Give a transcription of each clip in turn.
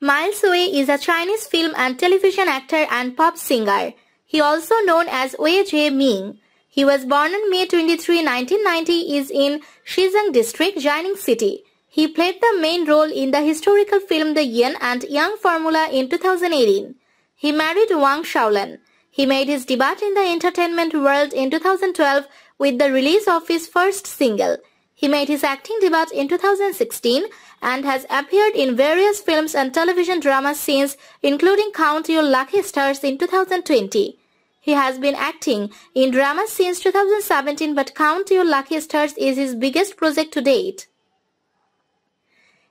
Miles Wei is a Chinese film and television actor and pop singer. He also known as Wei Jie Ming. He was born on May 23, 1990 is in Shizhang district, Jining city. He played the main role in the historical film The Yin and Yang Formula in 2018. He married Wang Shaolan. He made his debut in the entertainment world in 2012 with the release of his first single. He made his acting debut in 2016 and has appeared in various films and television drama scenes, including Count Your Lucky Stars in 2020. He has been acting in dramas since 2017 but Count Your Lucky Stars is his biggest project to date.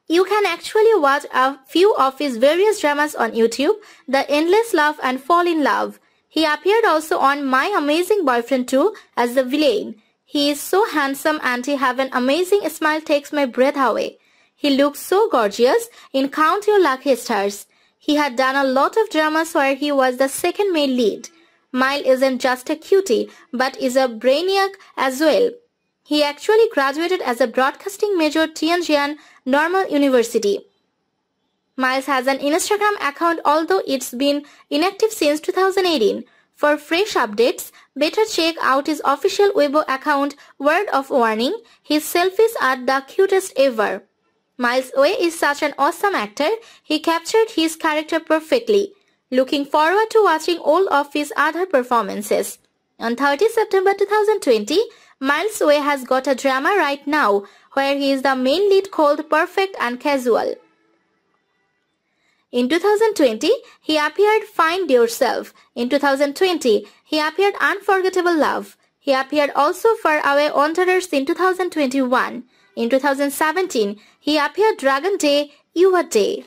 You can actually watch a few of his various dramas on YouTube, The Endless Love and Fall in Love. He appeared also on My Amazing Boyfriend 2 as the villain. He is so handsome and he have an amazing smile takes my breath away. He looked so gorgeous in Count Your Lucky Stars. He had done a lot of dramas where he was the second main lead. Mile isn't just a cutie, but is a brainiac as well. He actually graduated as a broadcasting major at Tianjin Normal University. Miles has an Instagram account although it's been inactive since 2018. For fresh updates, better check out his official Weibo account Word of Warning. His selfies are the cutest ever. Miles Way is such an awesome actor, he captured his character perfectly. Looking forward to watching all of his other performances. On 30 September 2020, Miles Way has got a drama right now where he is the main lead called Perfect and Casual. In 2020, he appeared Find Yourself. In 2020, he appeared Unforgettable Love. He appeared also Far Away Wanderers in 2021. In 2017, he appeared Dragon Day, Your Day.